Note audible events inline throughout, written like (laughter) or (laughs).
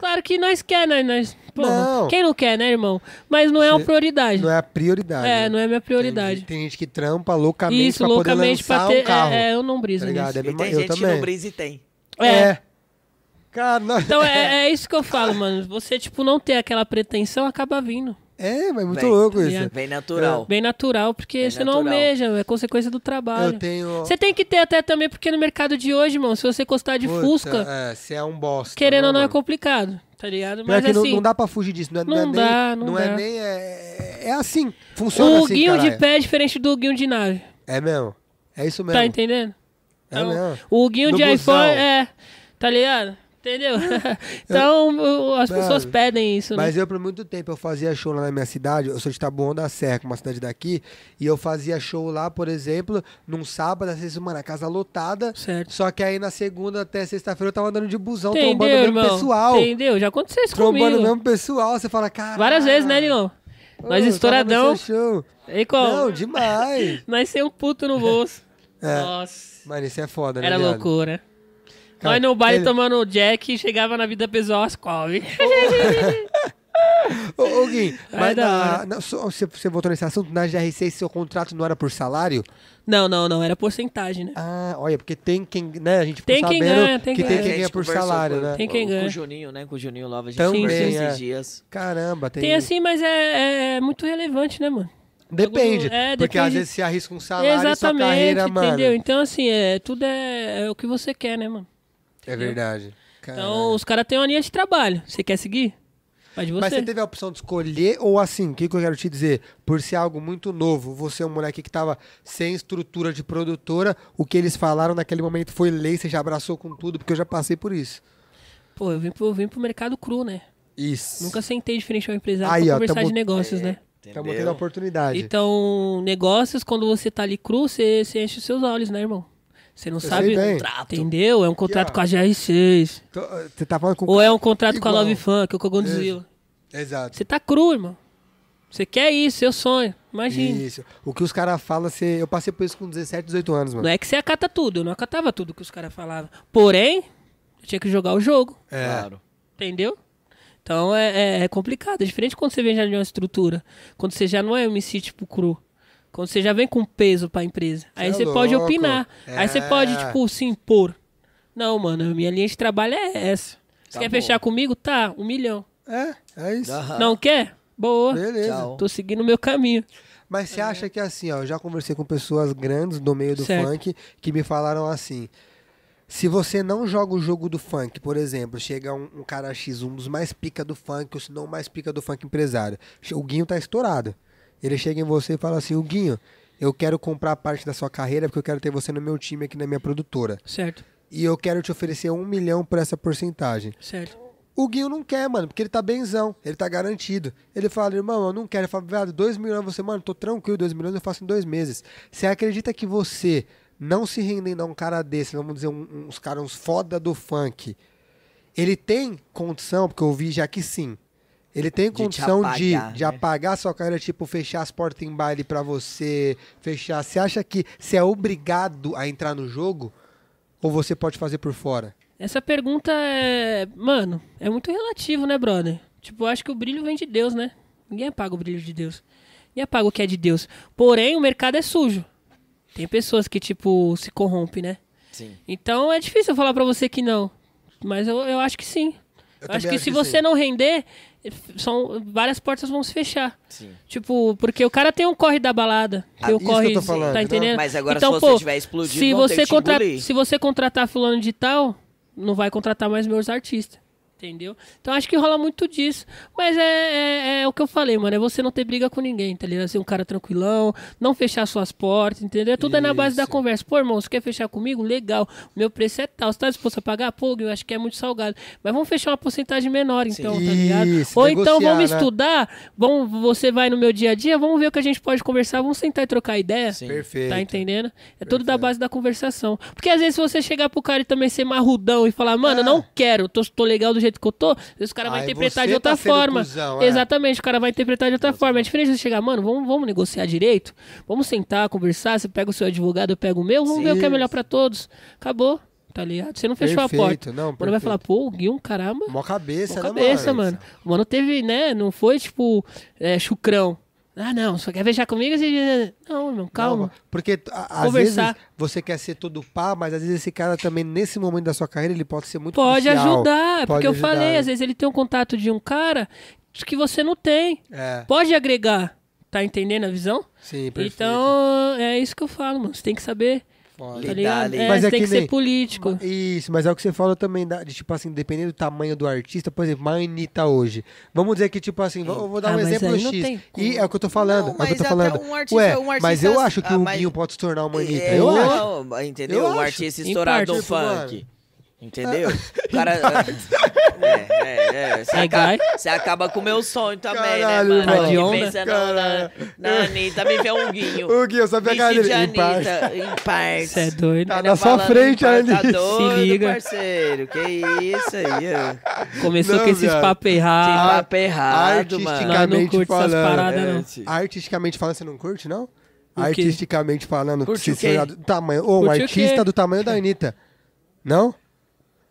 Claro que nós quer, nós, né? nós Pô, não. Quem não quer, né, irmão? Mas não é uma prioridade. Não é a prioridade. É, né? não é minha prioridade. Tem, tem, gente que trampa loucamente Isso, pra loucamente poder lançar pra ter, um é, carro. É, é eu não briso tá nisso. É e tem gente também. que não brisa e tem. É. é. Cara, não... Então é, (laughs) é isso que eu falo, mano. Você, tipo, não ter aquela pretensão, acaba vindo. É, mas muito bem, louco isso. Bem natural. Bem natural, porque bem você natural. não almeja, é consequência do trabalho. Eu tenho... Você tem que ter até também, porque no mercado de hoje, irmão, se você gostar de Puta, Fusca. É, você é um bosta. Querendo ou não, é complicado, tá ligado? Mas assim, não, não, dá pra fugir disso. Não, é, não, não é dá, não, é dá. é nem. É, é assim. Funciona o assim. O guinho caralho. de pé é diferente do guinho de nave. É mesmo. É isso tá mesmo. Tá entendendo? É então, mesmo. O guinho no de busão. iPhone é. Tá ligado? Entendeu? É. (laughs) então as tá. pessoas pedem isso. Né? Mas né? eu, por muito tempo, eu fazia show lá na minha cidade. Eu sou de Taboão da Serra, é uma cidade daqui. E eu fazia show lá, por exemplo, num sábado, às vezes, mano, a casa lotada. Certo. Só que aí na segunda até sexta-feira eu tava andando de busão, Entendeu, trombando o mesmo pessoal. Entendeu? Já aconteceu isso trombando comigo. Trombando o mesmo pessoal. Você fala, cara. Várias vezes, né, Ligão? mas tá estouradão. E qual? Não, demais. mas (laughs) sem um puto no bolso. É. Nossa. Mano, isso é foda, né? Era ligado? loucura. Cara, Nós no baile ele... tomando Jack e chegava na vida pessoal as nove. (laughs) ô, ô Gui, mas na, na, você, você voltou nesse assunto, na GRC seu contrato não era por salário? Não, não, não, era porcentagem, né? Ah, olha, porque tem quem, né, a gente tem quem ganha, tem que quem tem quem ganha por salário, com, né? Tem quem ganha. Com o Juninho, né, com o Juninho Lova, a gente Também, é. esses dias. Caramba, tem... Tem assim, mas é, é, é muito relevante, né, mano? Depende, É, depende. porque às vezes se arrisca um salário Exatamente, e sua carreira, mano. entendeu? Então, assim, é, tudo é, é o que você quer, né, mano? É entendeu? verdade. Então, Caralho. Então, os caras têm uma linha de trabalho. Você quer seguir? de você. Mas você teve a opção de escolher ou assim, o que, que eu quero te dizer? Por ser algo muito novo, você é um moleque que tava sem estrutura de produtora, o que eles falaram naquele momento foi lei, você já abraçou com tudo, porque eu já passei por isso. Pô, eu vim pro, eu vim pro mercado cru, né? Isso. Nunca sentei de frente a empresário Aí, pra ó, conversar tamo... de negócios, é, né? Estamos tendo a oportunidade. Então, negócios, quando você tá ali cru, você, você enche os seus olhos, né, irmão? Você não eu sabe o contrato. Entendeu? É, tá é um contrato com a GR6. Você tá falando com Ou é um contrato igual. com a Love que é o Godzilla. Exato. Você tá cru, irmão. Você quer isso, seu sonho. Imagina. Isso. O que os caras falam, eu passei por isso com 17, 18 anos, mano. Não é que você acata tudo, eu não acatava tudo que os caras falavam. Porém, eu tinha que jogar o jogo. É. Claro. Entendeu? Então é, é, é complicado. É diferente quando você vem já de uma estrutura. Quando você já não é um MC tipo cru. Quando você já vem com peso pra empresa. Você aí é você louco. pode opinar. É. Aí você pode, é. tipo, se impor. Não, mano, minha linha de trabalho é essa. Você tá quer bom. fechar comigo? Tá, um milhão. É, é isso. Uhum. Não quer? Boa. Beleza. Tchau. Tô seguindo o meu caminho. Mas você é. acha que assim, ó, eu já conversei com pessoas grandes no meio do certo. funk que me falaram assim. Se você não joga o jogo do funk, por exemplo, chega um, um cara X, um dos mais pica do funk, ou se não mais pica do funk empresário, o Guinho tá estourado. Ele chega em você e fala assim, Huguinho, eu quero comprar parte da sua carreira porque eu quero ter você no meu time aqui na minha produtora. Certo. E eu quero te oferecer um milhão por essa porcentagem. Certo. O Guinho não quer, mano, porque ele tá benzão, ele tá garantido. Ele fala, irmão, eu não quero. Ele fala, viado, dois milhões você, mano, tô tranquilo, dois milhões eu faço em dois meses. Você acredita que você, não se rendendo a um cara desse, vamos dizer, um, uns caras uns foda do funk, ele tem condição, porque eu vi já que sim, ele tem condição de, apagar, de, de né? apagar sua carreira, tipo, fechar as portas em baile para você, fechar. Você acha que você é obrigado a entrar no jogo? Ou você pode fazer por fora? Essa pergunta é. Mano, é muito relativo, né, brother? Tipo, eu acho que o brilho vem de Deus, né? Ninguém apaga o brilho de Deus. Ninguém apaga o que é de Deus. Porém, o mercado é sujo. Tem pessoas que, tipo, se corrompem, né? Sim. Então é difícil eu falar pra você que não. Mas eu, eu acho que sim acho que se você sim. não render, são várias portas vão se fechar. Sim. Tipo, porque o cara tem um corre da balada, ah, tem ah, o corre, tá entendendo? mas agora então, se você pô, tiver explodido, se você, contra... se você contratar fulano de tal, não vai contratar mais meus artistas. Entendeu? Então acho que rola muito disso. Mas é, é, é, o que eu falei, mano. É você não ter briga com ninguém, tá ligado? Ser um cara tranquilão, não fechar suas portas, entendeu? Tudo Isso. é na base da conversa. Pô, irmão, você quer fechar comigo? Legal. Meu preço é tal. Você tá disposto a pagar? Pô, eu acho que é muito salgado. Mas vamos fechar uma porcentagem menor, então, Sim. tá ligado? Isso, Ou então, negociar, então vamos né? estudar, vamos, você vai no meu dia a dia, vamos ver o que a gente pode conversar, vamos sentar e trocar ideia. Sim. Perfeito. Tá entendendo? É Perfeito. tudo da base da conversação. Porque às vezes se você chegar pro cara e também ser marrudão e falar, mano, ah. não quero, tô, tô legal do jeito jeito que eu tô, os caras vão interpretar de outra tá forma. Cuzão, é. Exatamente, o cara vai interpretar de outra Nossa. forma. É diferente de chegar, mano, vamos, vamos negociar direito, vamos sentar, conversar, você pega o seu advogado, eu pego o meu, vamos Sim. ver o que é melhor para todos. Acabou. Tá ligado? Você não fechou perfeito, a porta. Não, perfeito. vai falar, pô, o é um caramba. Mó cabeça, Mó né, cabeça, né, mano? mano? O mano teve, né? Não foi tipo, é, chucrão. Ah, não, só quer viajar comigo? Assim, não, irmão, calma. Não, porque Conversar. às vezes você quer ser todo pá, mas às vezes esse cara também, nesse momento da sua carreira, ele pode ser muito Pode crucial, ajudar, pode porque ajudar. eu falei, é. às vezes ele tem um contato de um cara que você não tem. É. Pode agregar. Tá entendendo a visão? Sim, então, perfeito. Então, é isso que eu falo, mano. Você tem que saber tá ligado? É, mas é tem que, que nem... ser político. Isso, mas é o que você fala também, de, tipo assim, dependendo do tamanho do artista, por exemplo, Manita hoje. Vamos dizer que, tipo assim, vou, vou dar ah, um exemplo X. E é o que eu tô falando. Não, mas é eu tô falando. Um artista, Ué, é um artista, mas eu acho que ah, o Guinho pode se tornar uma Manita. É, eu, eu acho. Entendeu? Eu um acho. artista estourado do tipo, funk. Mano. Entendeu? Ah, o cara. (laughs) Ah, é, é, é. Você acaba, acaba com o meu sonho também, né, Caralho, né, mano? De Pensa na, na, na Anitta, me vê um guinho. O (laughs) Guinho, só pegar ele. Anitta, em parte Você é doido. Tá na sua frente, tá Anitta. Tá Se liga. parceiro. Que isso aí, Começou não, com esses papéis raros, Papo errado, mano. Não, não curte falando, essas paradas, é, não. Artisticamente falando, você não curte, não? Artisticamente falando. você o Do tamanho, ou um artista do tamanho da Anitta. Não?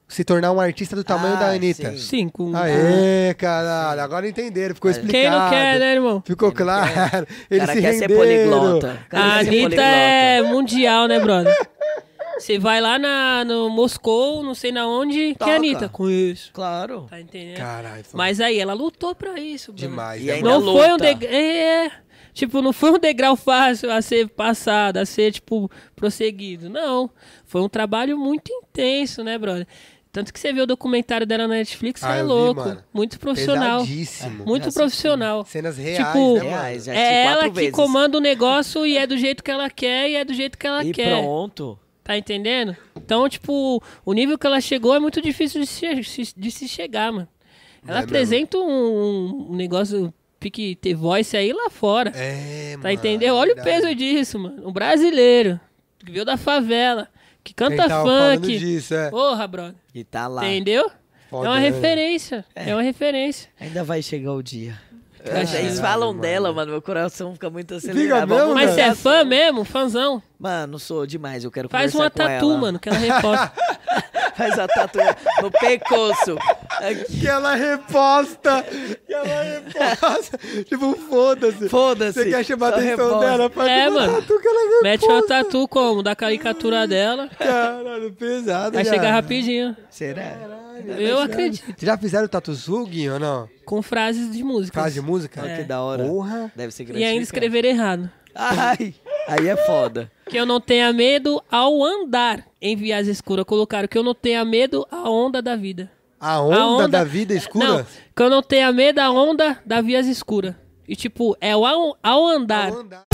se tornar um artista do tamanho ah, da Anitta. Sim. Cinco. Aê, caralho. Agora entenderam, ficou explicado. Quem não quer, né, irmão? Ficou Quem claro. Ele se quer renderam. ser poliglota. Cara a Anitta é mundial, né, brother? Você vai lá na, no Moscou, não sei na onde, Toca. que é a Anitta. Com isso. Claro. Tá entendendo? Caralho. Foi... Mas aí, ela lutou pra isso. Brother. Demais. E né, não luta. foi um degrau... É, é... Tipo, não foi um degrau fácil a ser passado, a ser, tipo, prosseguido. Não. Foi um trabalho muito intenso, né, brother? Tanto que você vê o documentário dela na Netflix, ah, é louco. Vi, muito profissional. Pesadíssimo. Muito profissional. Cenas reais, tipo, né, reais, é, já é ela que vezes. comanda o negócio e é do jeito que ela quer e é do jeito que ela e quer. pronto. Tá entendendo? Então, tipo, o nível que ela chegou é muito difícil de se, de se chegar, mano. Ela é apresenta um, um, negócio pique ter voice aí lá fora. É, tá mano. Tá entendendo? Olha verdade. o peso disso, mano. Um brasileiro que veio da favela canta tá funk. Disso, é. Porra, brother. E tá lá. Entendeu? Foda é uma né? referência. É. é. uma referência. Ainda vai chegar o dia. É. Eles é, falam mano. dela, mano. Meu coração fica muito acelerado. mesmo, né? Mas você é assim. fã mesmo? Fãzão? Mano, sou demais. Eu quero Faz uma tatu, mano, que ela reposta. (laughs) Faz a tatu no (laughs) pescoço aquela Que ela reposta. Que ela reposta. (laughs) tipo, foda-se. Foda-se. Você quer chamar a atenção reposta. dela? Faz é, mano. Tatu que ela reposta. Mete uma tatu como? Da caricatura dela. Caralho, pesado. Vai já. chegar rapidinho. Será? Caralho, eu acredito. Já fizeram tatu Guinho, ou não? Com frases de música. Frases de música? É. Que da hora. Porra. Deve ser grande. E ainda escrever errado. Ai, aí é foda. Que eu não tenha medo ao andar em vias escuras. Colocaram que eu não tenha medo à onda da vida. A onda, a onda, da vida escura? Não, que eu não tenha medo da onda da vias escura. E tipo, é ao, ao andar. Ao andar.